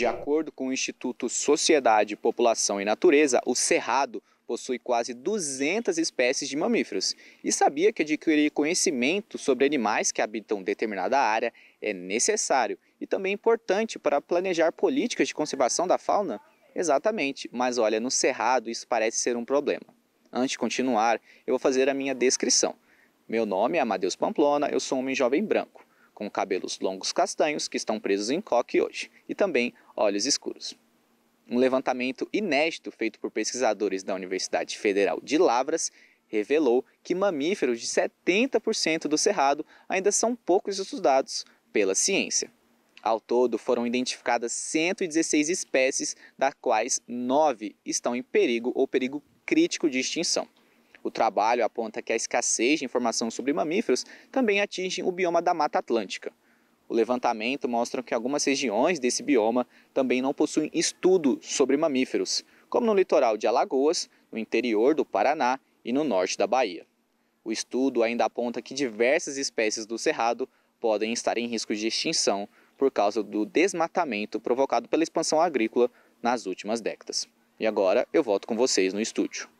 De acordo com o Instituto Sociedade, População e Natureza, o cerrado possui quase 200 espécies de mamíferos. E sabia que adquirir conhecimento sobre animais que habitam determinada área é necessário e também importante para planejar políticas de conservação da fauna? Exatamente, mas olha, no cerrado isso parece ser um problema. Antes de continuar, eu vou fazer a minha descrição. Meu nome é Amadeus Pamplona, eu sou um homem jovem branco com cabelos longos castanhos que estão presos em coque hoje, e também olhos escuros. Um levantamento inédito feito por pesquisadores da Universidade Federal de Lavras revelou que mamíferos de 70% do cerrado ainda são poucos estudados pela ciência. Ao todo, foram identificadas 116 espécies, das quais 9 estão em perigo ou perigo crítico de extinção. O trabalho aponta que a escassez de informação sobre mamíferos também atinge o bioma da Mata Atlântica. O levantamento mostra que algumas regiões desse bioma também não possuem estudo sobre mamíferos, como no litoral de Alagoas, no interior do Paraná e no norte da Bahia. O estudo ainda aponta que diversas espécies do cerrado podem estar em risco de extinção por causa do desmatamento provocado pela expansão agrícola nas últimas décadas. E agora eu volto com vocês no estúdio.